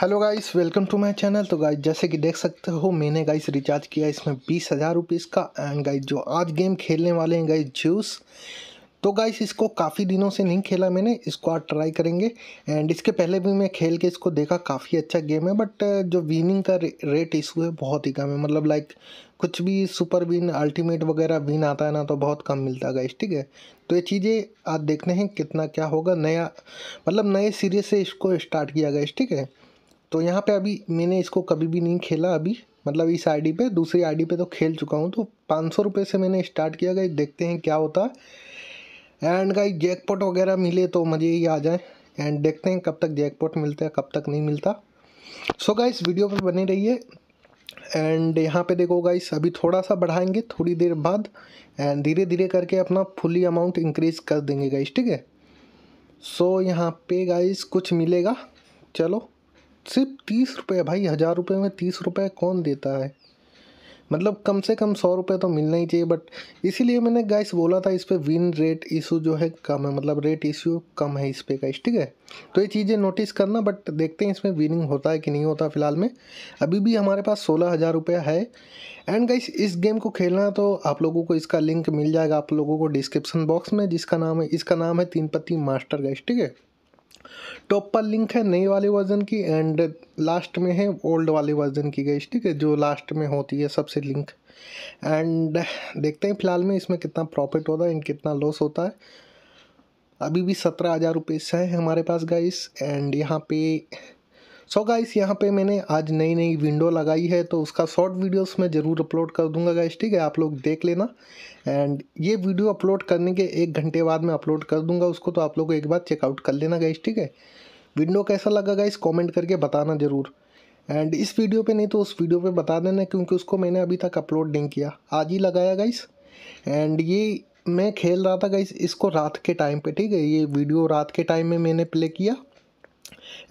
hello guys welcome to my channel तो guys जैसे कि देख सकते हो मैंने गाइस रिचार्ज किया इसमें बीस हज़ार रुपीज़ का एंड गाइस जो आज गेम खेलने वाले हैं गाइस जूस तो गाइस इसको काफ़ी दिनों से नहीं खेला मैंने इसको आज ट्राई करेंगे एंड इसके पहले भी मैं खेल के इसको देखा काफ़ी अच्छा गेम है बट जो विनिंग का रे, रेट इशू है बहुत ही कम है मतलब लाइक कुछ भी सुपर विन अल्टीमेट वगैरह विन आता है ना तो बहुत कम मिलता है गाइस ठीक है तो ये चीज़ें आज देखते हैं कितना क्या होगा नया मतलब नए सीरीज से इसको स्टार्ट किया गया ठीक है तो यहाँ पे अभी मैंने इसको कभी भी नहीं खेला अभी मतलब इस आईडी पे दूसरी आईडी पे तो खेल चुका हूँ तो पाँच सौ रुपये से मैंने स्टार्ट किया गई देखते हैं क्या होता है एंड गाई जैकपॉट वगैरह मिले तो मज़े ही आ जाए एंड देखते हैं कब तक जैकपॉट मिलता है कब तक नहीं मिलता सो so गाइस वीडियो पर बने रहिए एंड यहाँ पे देखो गाइस अभी थोड़ा सा बढ़ाएंगे थोड़ी देर बाद एंड धीरे धीरे करके अपना फुली अमाउंट इंक्रीज कर देंगे गाइस ठीक है सो so, यहाँ पे गाइस कुछ मिलेगा चलो सिर्फ तीस रुपये भाई हज़ार रुपये में तीस रुपये कौन देता है मतलब कम से कम सौ रुपये तो मिलना ही चाहिए बट इसीलिए मैंने गाइस बोला था इस पर विन रेट इशू जो है कम है मतलब रेट इशू कम है इस पर गाइस ठीक है तो ये चीज़ें नोटिस करना बट देखते हैं इसमें विनिंग होता है कि नहीं होता फिलहाल में अभी भी हमारे पास सोलह हज़ार रुपया है एंड गाइस इस गेम को खेलना तो आप लोगों को इसका लिंक मिल जाएगा आप लोगों को डिस्क्रिप्सन बॉक्स में जिसका नाम है इसका नाम है तीन पत्ती मास्टर गाइस ठीक है टॉप पर लिंक है नई वाले वर्जन की एंड लास्ट में है ओल्ड वाले वर्जन की गई ठीक है जो लास्ट में होती है सबसे लिंक एंड देखते हैं फिलहाल में इसमें कितना प्रॉफिट होता है एंड कितना लॉस होता है अभी भी सत्रह हज़ार रुपये से है हमारे पास गाइस एंड यहाँ पे सो so गाइस यहाँ पे मैंने आज नई नई विंडो लगाई है तो उसका शॉर्ट वीडियोस मैं ज़रूर अपलोड कर दूंगा गाइस ठीक है आप लोग देख लेना एंड ये वीडियो अपलोड करने के एक घंटे बाद मैं अपलोड कर दूंगा उसको तो आप लोग एक बार चेकआउट कर लेना गाइस ठीक है विंडो कैसा लगा गाइस कॉमेंट करके बताना ज़रूर एंड इस वीडियो पर नहीं तो उस वीडियो पर बता देना क्योंकि उसको मैंने अभी तक अपलोड नहीं किया आज ही लगाया गाइस एंड ये मैं खेल रहा था गाइस इसको रात के टाइम पर ठीक है ये वीडियो रात के टाइम में मैंने प्ले किया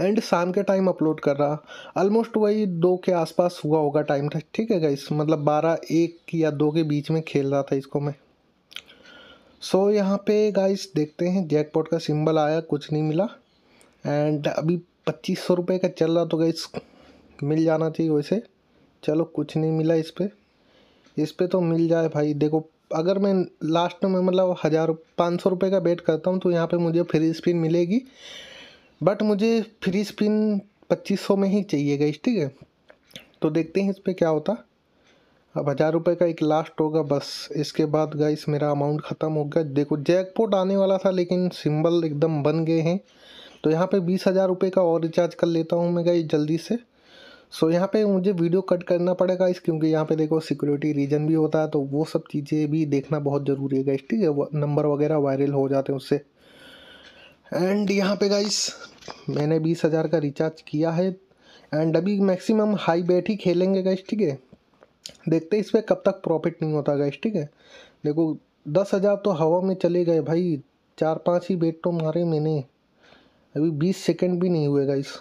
एंड शाम के टाइम अपलोड कर रहा ऑलमोस्ट वही दो के आसपास हुआ होगा टाइम था ठीक है गाइस मतलब बारह एक या दो के बीच में खेल रहा था इसको मैं सो so, यहाँ पे गाइस देखते हैं जैकपॉट का सिंबल आया कुछ नहीं मिला एंड अभी पच्चीस सौ रुपये का चल रहा तो गाइस मिल जाना चाहिए वैसे चलो कुछ नहीं मिला इस पर इस पर तो मिल जाए भाई देखो अगर मैं लास्ट में मतलब हज़ार पाँच सौ रुपये का बेट करता हूँ तो यहाँ पे मुझे फ्री स्पिन मिलेगी बट मुझे फ्री स्पिन पच्चीस सौ में ही चाहिए गई ठीक है तो देखते हैं इस पर क्या होता अब हज़ार रुपये का एक लास्ट होगा बस इसके बाद गाइस मेरा अमाउंट ख़त्म हो गया देखो जैकपॉट आने वाला था लेकिन सिंबल एकदम बन गए हैं तो यहाँ पे बीस हज़ार रुपये का और रिचार्ज कर लेता हूँ मैं गाइस जल्दी से सो यहाँ पे मुझे वीडियो कट करना पड़ेगा इस क्योंकि यहाँ पे देखो सिक्योरिटी रीजन भी होता है तो वो सब चीज़ें भी देखना बहुत ज़रूरी है गाइस ठीक है नंबर वगैरह वायरल हो जाते हैं उससे एंड यहाँ पे गाइस मैंने बीस हज़ार का रिचार्ज किया है एंड अभी मैक्सिमम हाई बैट ही खेलेंगे गाइस ठीक है देखते इस पर कब तक प्रॉफिट नहीं होता गाइस ठीक है देखो दस हज़ार तो हवा में चले गए भाई चार पांच ही बैट तो मारे मैंने अभी बीस सेकंड भी नहीं हुए गाइस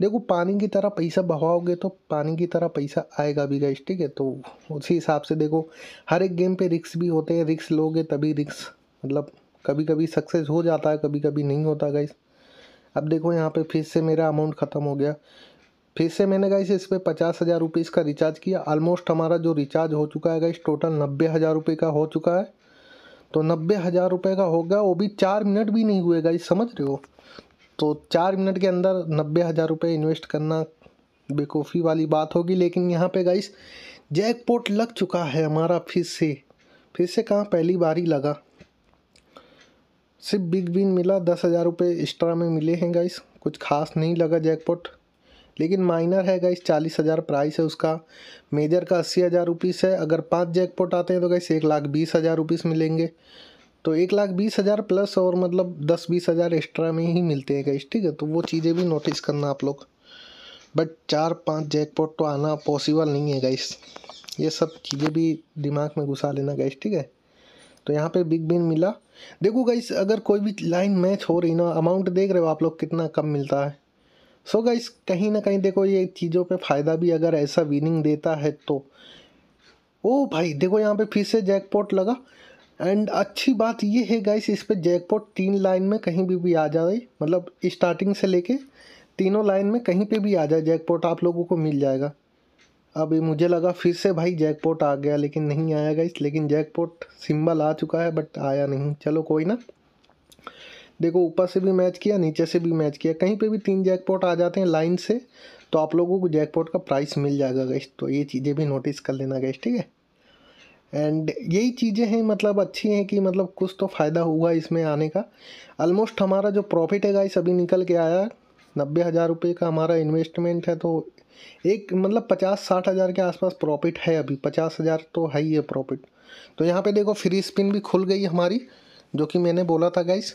देखो पानी की तरह पैसा बहाओगे तो पानी की तरह पैसा आएगा भी गाइस ठीक है तो उसी हिसाब से देखो हर एक गेम पे रिक्स भी होते हैं रिक्स लोगे तभी रिक्स मतलब कभी कभी सक्सेस हो जाता है कभी कभी नहीं होता गाइस अब देखो यहाँ पे फिर से मेरा अमाउंट ख़त्म हो गया फिर से मैंने गाइस इस पर पचास हज़ार रुपीज़ का रिचार्ज किया ऑलमोस्ट हमारा जो रिचार्ज हो चुका है गाइस टोटल नब्बे हज़ार रुपये का हो चुका है तो नब्बे हज़ार रुपये का होगा वो भी चार मिनट भी नहीं हुए गाइस समझ रहे हो तो चार मिनट के अंदर नब्बे हज़ार रुपये इन्वेस्ट करना बेकूफ़ी वाली बात होगी लेकिन यहाँ पे गाइस जैकपॉट लग चुका है हमारा फिर से फिर से कहाँ पहली बार ही लगा सिर्फ बिग बिन मिला दस हज़ार रुपये एक्स्ट्रा में मिले हैं गाइस कुछ खास नहीं लगा जैकपॉट लेकिन माइनर है गाइस चालीस हज़ार प्राइस है उसका मेजर का अस्सी हज़ार रुपीस है अगर पांच जैकपॉट आते हैं तो गाइस एक लाख बीस हज़ार रुपीस मिलेंगे तो एक लाख बीस हज़ार प्लस और मतलब दस बीस हज़ार एक्स्ट्रा में ही मिलते हैं गाइस ठीक है तो वो चीज़ें भी नोटिस करना आप लोग बट चार पाँच जैकपॉट तो आना पॉसिबल नहीं है गाइस ये सब चीज़ें भी दिमाग में घुसा लेना गाइस ठीक है तो यहाँ पर बिग बिन मिला देखो गाइस अगर कोई भी लाइन मैच हो रही ना अमाउंट देख रहे हो आप लोग कितना कम मिलता है सो so गाइस कहीं ना कहीं देखो ये चीज़ों पे फ़ायदा भी अगर ऐसा विनिंग देता है तो ओ भाई देखो यहाँ पे फिर से जैकपॉट लगा एंड अच्छी बात ये है गाइस इस पर जैकपॉट तीन लाइन में कहीं भी भी आ जाए मतलब स्टार्टिंग से लेके तीनों लाइन में कहीं पे भी आ जाए जैकपॉट आप लोगों को मिल जाएगा अभी मुझे लगा फिर से भाई जैकपॉट आ गया लेकिन नहीं आया गाइस लेकिन जैकपॉट सिंबल आ चुका है बट आया नहीं चलो कोई ना देखो ऊपर से भी मैच किया नीचे से भी मैच किया कहीं पे भी तीन जैकपॉट आ जाते हैं लाइन से तो आप लोगों को जैकपॉट का प्राइस मिल जाएगा गैस तो ये चीज़ें भी नोटिस कर लेना गैस ठीक है एंड यही चीज़ें हैं मतलब अच्छी हैं कि मतलब कुछ तो फ़ायदा हुआ इसमें आने का ऑलमोस्ट हमारा जो प्रॉफिट है गाइस अभी निकल के आया नब्बे हज़ार रुपये का हमारा इन्वेस्टमेंट है तो एक मतलब पचास साठ हज़ार के आसपास प्रॉफिट है अभी पचास हज़ार तो है ही है प्रॉफिट तो यहाँ पे देखो फ्री स्पिन भी खुल गई हमारी जो कि मैंने बोला था गाइस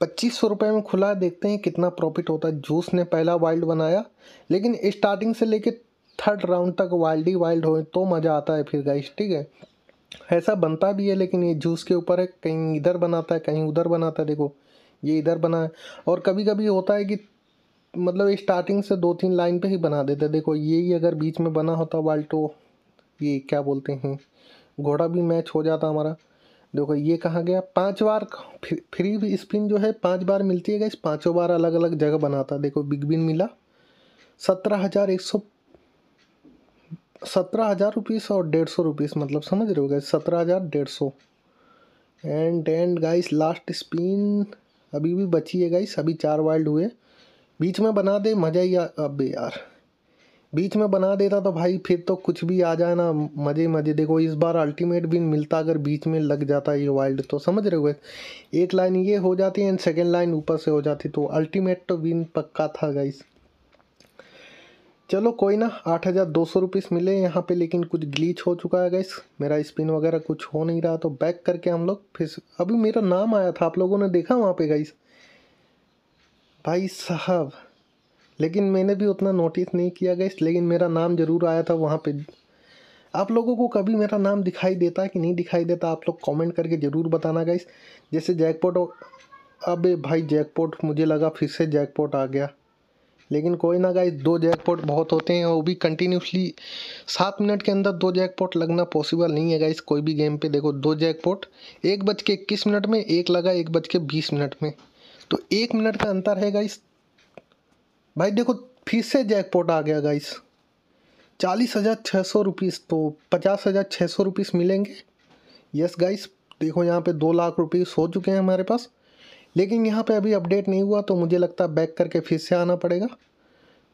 पच्चीस सौ रुपये में खुला देखते हैं कितना प्रॉफिट होता है जूस ने पहला वाइल्ड बनाया लेकिन स्टार्टिंग से लेके थर्ड राउंड तक वाइल्ड ही वाइल्ड हो तो मज़ा आता है फिर गाइस ठीक है ऐसा बनता भी है लेकिन ये जूस के ऊपर है कहीं इधर बनाता है कहीं उधर बनाता है देखो ये इधर बना है और कभी कभी होता है कि मतलब स्टार्टिंग से दो तीन लाइन पे ही बना देते देखो ये ही अगर बीच में बना होता वाल तो ये क्या बोलते हैं घोड़ा भी मैच हो जाता हमारा देखो ये कहा गया पांच बार फ्री स्पिन जो है पांच बार मिलती है इस पाँचों बार अलग अलग जगह बनाता देखो बिग बिन मिला सत्रह हज़ार एक सौ सत्रह हज़ार रुपीज़ और डेढ़ सौ रुपीज़ मतलब समझ रहे हो गए सत्रह हज़ार डेढ़ सौ and and guys last spin अभी भी बची है गाइस अभी चार वाइल्ड हुए बीच में बना दे मज़ा ही अब यार बीच में बना देता तो भाई फिर तो कुछ भी आ जाए ना मज़े मज़े देखो इस बार अल्टीमेट विन मिलता अगर बीच में लग जाता ये वाइल्ड तो समझ रहे हो एक लाइन ये हो जाती है एंड सेकेंड लाइन ऊपर से हो जाती तो अल्टीमेट तो विन पक्का था गाइस चलो कोई ना आठ हज़ार दो सौ रुपीस मिले यहाँ पे लेकिन कुछ ग्लीच हो चुका है गाइस मेरा स्पिन वगैरह कुछ हो नहीं रहा तो बैक करके हम लोग फिर अभी मेरा नाम आया था आप लोगों ने देखा वहाँ पे गाइस भाई साहब लेकिन मैंने भी उतना नोटिस नहीं किया गया लेकिन मेरा नाम ज़रूर आया था वहाँ पे आप लोगों को कभी मेरा नाम दिखाई देता कि नहीं दिखाई देता आप लोग कमेंट करके ज़रूर बताना गाइस जैसे जैकपॉट अबे भाई जैकपॉट मुझे लगा फिर से जैकपॉट आ गया लेकिन कोई ना गाइस दो जैकपॉट बहुत होते हैं वो भी कंटिन्यूसली सात मिनट के अंदर दो जैकपॉट लगना पॉसिबल नहीं है गाइस कोई भी गेम पे देखो दो जैकपॉट एक बज के इक्कीस मिनट में एक लगा एक बज के बीस मिनट में तो एक मिनट का अंतर है गाइस भाई देखो फिर से जैकपॉट आ गया गाइस चालीस हज़ार छः सौ रुपीज़ तो पचास हज़ार छः सौ रुपीज़ मिलेंगे यस गाइस देखो यहाँ पे दो लाख रुपीज़ हो चुके हैं हमारे पास लेकिन यहाँ पे अभी अपडेट नहीं हुआ तो मुझे लगता है बैक करके फिर से आना पड़ेगा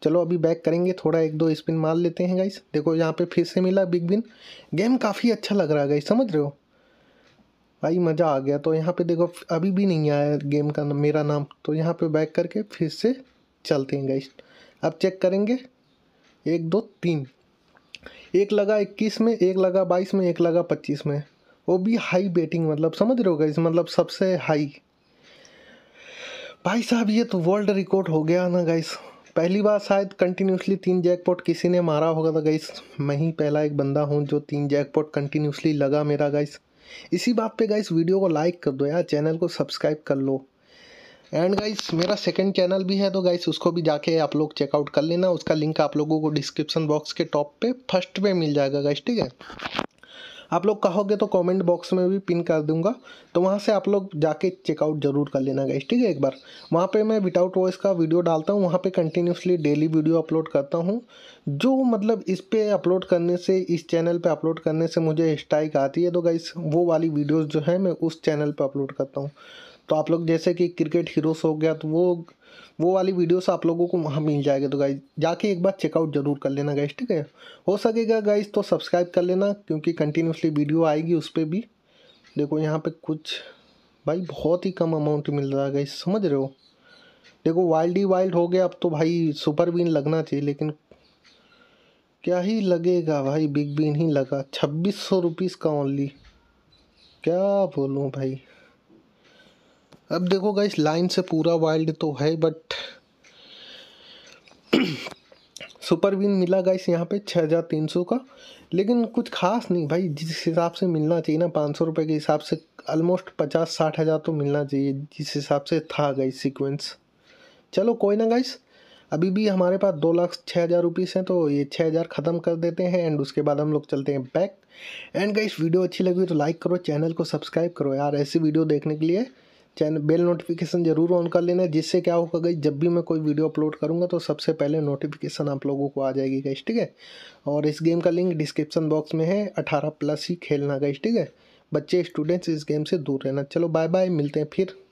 चलो अभी बैक करेंगे थोड़ा एक दो स्पिन मार लेते हैं गाइस देखो यहाँ पे फिर से मिला बिग बिन गेम काफ़ी अच्छा लग रहा है गाइस समझ रहे हो भाई मज़ा आ गया तो यहाँ पे देखो अभी भी नहीं आया गेम का ना, मेरा नाम तो यहाँ पे बैक करके फिर से चलते हैं गाइस अब चेक करेंगे एक दो तीन एक लगा इक्कीस में एक लगा बाईस में एक लगा पच्चीस में वो भी हाई बेटिंग मतलब समझ रहे हो गाइस मतलब सबसे हाई भाई साहब ये तो वर्ल्ड रिकॉर्ड हो गया ना गाइस पहली बार शायद कंटिन्यूसली तीन जैकपॉट किसी ने मारा होगा था तो गाइस मैं ही पहला एक बंदा हूँ जो तीन जैकपॉट कंटिन्यूसली लगा मेरा गाइस इसी बात पे गाइस वीडियो को लाइक कर दो यार चैनल को सब्सक्राइब कर लो एंड गाइस मेरा सेकंड चैनल भी है तो गाइस उसको भी जाके आप लोग चेकआउट कर लेना उसका लिंक आप लोगों को डिस्क्रिप्शन बॉक्स के टॉप पे फर्स्ट पे मिल जाएगा गाइस ठीक है आप लोग कहोगे तो कमेंट बॉक्स में भी पिन कर दूंगा तो वहाँ से आप लोग जाके चेकआउट जरूर कर लेना गाइस ठीक है एक बार वहाँ पे मैं विदाउट वॉइस का वीडियो डालता हूँ वहाँ पे कंटिन्यूसली डेली वीडियो अपलोड करता हूँ जो मतलब इस पर अपलोड करने से इस चैनल पर अपलोड करने से मुझे स्ट्राइक आती है तो गाइस वो वाली वीडियोज़ जो है मैं उस चैनल पर अपलोड करता हूँ तो आप लोग जैसे कि क्रिकेट हीरोस हो गया तो वो वो वाली वीडियोस आप लोगों को वहाँ मिल जाएगा तो गाइज जाके एक बार चेकआउट जरूर कर लेना गाइज ठीक है हो सकेगा गाइज तो सब्सक्राइब कर लेना क्योंकि कंटिन्यूसली वीडियो आएगी उस पर भी देखो यहाँ पर कुछ भाई बहुत ही कम अमाउंट मिल रहा है गाइज समझ रहे हो देखो वाइल्ड ही वाइल्ड हो गया अब तो भाई सुपर बीन लगना चाहिए लेकिन क्या ही लगेगा भाई बिग बीन ही लगा छब्बीस सौ रुपीस का ओनली क्या बोलूँ भाई अब देखो गाइस लाइन से पूरा वाइल्ड तो है बट सुपर विन मिला गाइस यहाँ पे छः हज़ार तीन सौ का लेकिन कुछ खास नहीं भाई जिस हिसाब से मिलना चाहिए ना पाँच सौ रुपये के हिसाब से ऑलमोस्ट पचास साठ हज़ार तो मिलना चाहिए जिस हिसाब से था गाइस सीक्वेंस चलो कोई ना गाइस अभी भी हमारे पास दो लाख छः हज़ार रुपीज़ हैं तो ये छः हज़ार ख़त्म कर देते हैं एंड उसके बाद हम लोग चलते हैं बैक एंड गाइस वीडियो अच्छी लगी तो लाइक करो चैनल को सब्सक्राइब करो यार ऐसी वीडियो देखने के लिए चैनल बेल नोटिफिकेशन ज़रूर ऑन कर लेना जिससे क्या होगा गई जब भी मैं कोई वीडियो अपलोड करूँगा तो सबसे पहले नोटिफिकेशन आप लोगों को आ जाएगी गई ठीक है और इस गेम का लिंक डिस्क्रिप्शन बॉक्स में है अठारह प्लस ही खेलना गई ठीक है बच्चे स्टूडेंट्स इस गेम से दूर रहना चलो बाय बाय मिलते हैं फिर